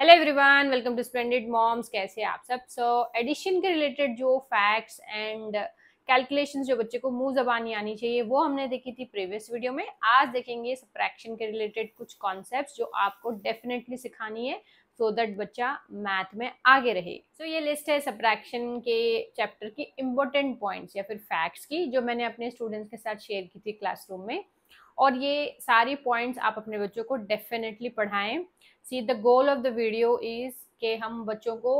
Hello everyone welcome to splendid moms कैसे आप सब सो एडिशन के रिलेटेड जो फैक्ट्स एंड कैलकुलेशंस जो बच्चे को मुंह जबानी आनी चाहिए वो हमने देखी थी प्रीवियस वीडियो में आज देखेंगे सप्रैक्शन के रिलेटेड कुछ कॉन्सेप्ट्स जो आपको डेफिनेटली सिखानी है सो so दैट बच्चा मैथ में आगे रहे सो so ये लिस्ट है सप्रैक्शन के चैप्टर की इम्पोर्टेंट पॉइंट्स या फिर फैक्ट्स की जो मैंने अपने स्टूडेंट्स के साथ शेयर की थी क्लासरूम में और ये सारी पॉइंट्स आप अपने बच्चों को डेफिनेटली पढ़ाएं see the goal of the video is के हम बच्चों को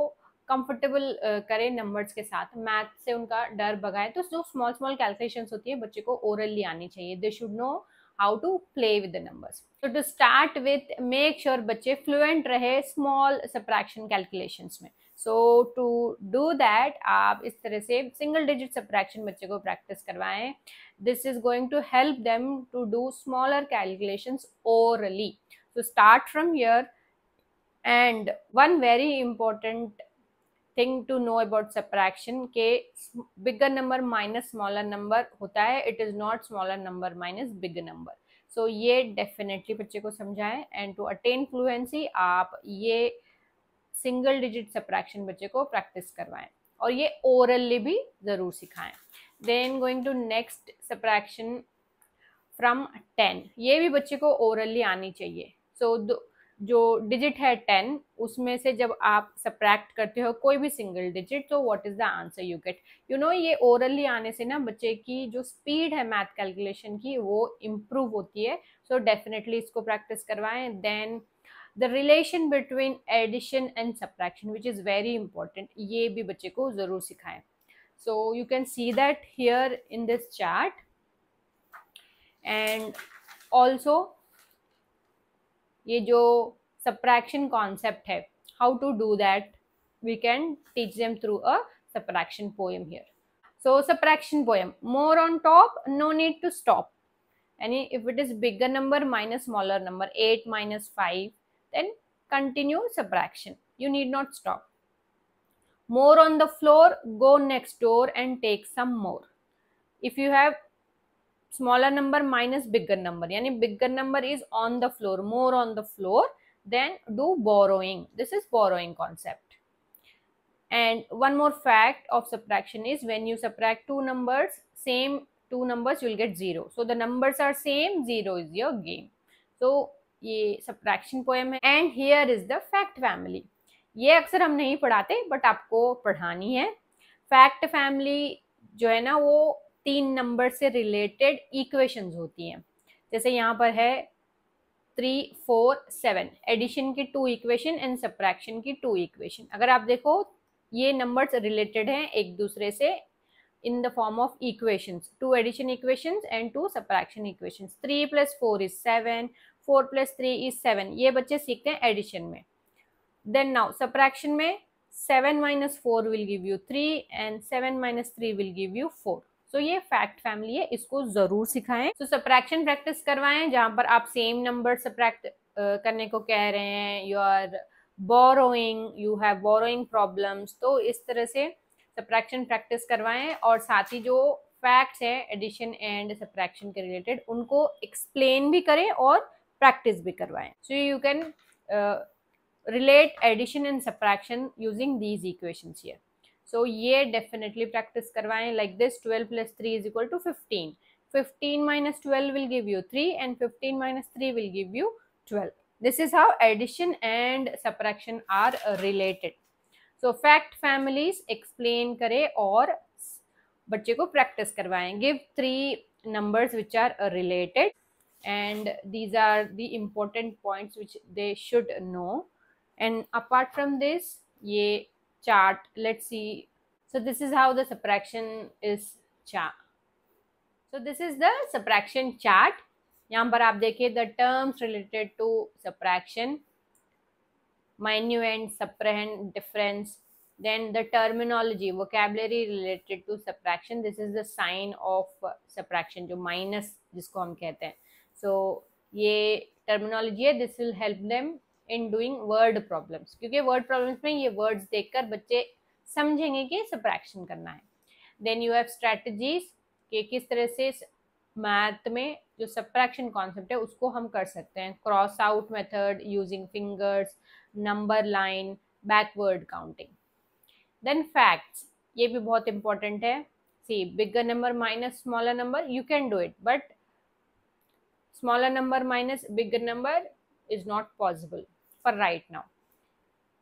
कंफर्टेबल uh, करें नंबर्स के साथ मैथ से उनका डर भगाएं तो जो स्मॉल स्मॉल कैलकुलेशंस होती है बच्चे को ओरली आनी चाहिए they should know how to play with the numbers So to start with make sure बच्चे फ्लुएंट रहे स्मॉल सप्रैक्शन कैलकुलेशन में. सो टू डू दैट आप इस तरह से सिंगल डिजिट सप्रैक्शन बच्चे को प्रैक्टिस करवाएं this is going to help them to do smaller calculation orally so start from your end one very important thing to know about subtraction के bigger number minus smaller number होता है it is not smaller number minus big number so ये definitely बच्चे को समझाएं and to attain fluency आप ये single digit सेपरेक्शन बच्चे को प्रैक्टिस करवाएं और ये ओरली भी ज़रूर सिखाएं then going to next subtraction from ten ये भी बच्चे को ओरली आनी चाहिए सो so, जो डिजिट है टेन उसमें से जब आप सप्रैक्ट करते हो कोई भी सिंगल डिजिट तो what is the answer you get you know ये ओरली आने से ना बच्चे की जो स्पीड है मैथ कैलकुलेशन की वो इम्प्रूव होती है सो so डेफिनेटली इसको प्रैक्टिस करवाएं then the relation between addition and subtraction which is very important ये भी बच्चे को ज़रूर सिखाएं so you can see that here in this chart and also ये जो सप्रैक्शन कॉन्सेप्ट है how to do that we can teach them through a subtraction poem here so subtraction poem more on top no need to stop Any, if it is bigger number minus smaller number 8 minus 5 then continue subtraction you need not stop more on the floor go next door and take some more if you have smaller number minus bigger number yani bigger number is on the floor more on the floor then do borrowing this is borrowing concept and one more fact of subtraction is when you subtract two numbers same two numbers you'll get zero so the numbers are same zero is your game so ये subtraction poem है and here is the fact family ये अक्सर हम नहीं पढ़ाते but आपको पढ़ानी है फैक्ट फैमिली जो है ना वो तीन नंबर से रिलेटेड इक्वेशंस होती हैं जैसे यहाँ पर है थ्री फोर सेवन एडिशन की टू इक्वेशन एंड सप्रैक्शन की टू इक्वेशन अगर आप देखो ये नंबर्स रिलेटेड हैं एक दूसरे से in the form of equations two addition equations and two subtraction equations three plus four is seven four plus three is seven ये बच्चे सीखते हैं एडिशन में देन नाउ सप्रैक्शन में seven minus four will give you three and seven minus three will give you four so ये fact family है इसको जरूर सिखाएं सो सप्रैक्शन प्रैक्टिस करवाएं जहाँ पर आप सेम नंबर सप्रैक्ट करने को कह रहे हैं you are borrowing you have borrowing problems तो इस तरह से सप्रैक्शन प्रैक्टिस करवाएं और साथ ही जो फैक्ट्स हैं एडिशन एंड सप्रैक्शन के रिलेटेड उनको एक्सप्लेन भी करें और प्रैक्टिस भी करवाएं so you can relate addition and subtraction using these equations here so so, ये डेफिनेटली प्रैक्टिस करवाएं like this twelve plus three is equal to fifteen fifteen minus twelve will give you three and fifteen minus three will give you twelve this is how addition and subtraction are related so fact families explain करें और बच्चे को practice करवाएं give three numbers which are related and these are the important points which they should know and apart from this ये chart let's see so this is how the subtraction is chart so this is the subtraction chart yahan par aap dekhe the terms related to subtraction minuend subtrahend difference then the terminology vocabulary related to subtraction this is the sign of subtraction jo minus jisko hum kehte hain so ये terminology है this will help them in doing word problems क्योंकि word problems में ये words देखकर बच्चे समझेंगे कि सप्रैक्शन करना है देन यू हैव स्ट्रैटेजीज कि किस तरह से मैथ में जो सप्रैक्शन कॉन्सेप्ट है उसको हम कर सकते हैं cross out method using fingers number line backward counting then facts ये भी बहुत इंपॉर्टेंट है see bigger number minus smaller number you can do it but smaller number minus bigger number is not possible for right now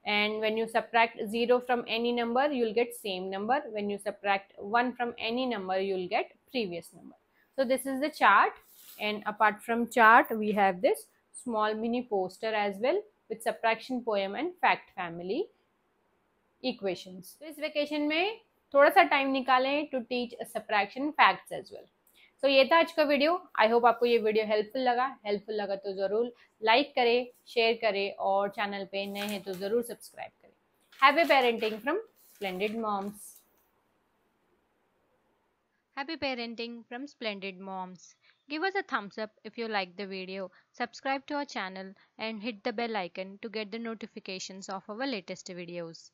and when you subtract 0 from any number you'll get same number when you subtract 1 from any number you'll get previous number so this is the chart and apart from chart we have this small mini poster as well with subtraction poem and fact family equations so, इस vacation में थोड़ा सा time निकालें to teach subtraction facts as well. So so, ये था आज का video I hope आपको ये वीडियो हेल्पफुल लगा हेल्पफुल लगा तो ज़रूर लाइक करें शेयर करें और चैनल पे नए हैं तो ज़रूर सब्सक्राइब करें happy parenting from splendid moms Happy parenting from Splendid Moms. Give us a thumbs up if you like the video, subscribe to our channel and hit the bell icon to get the notifications of our latest videos.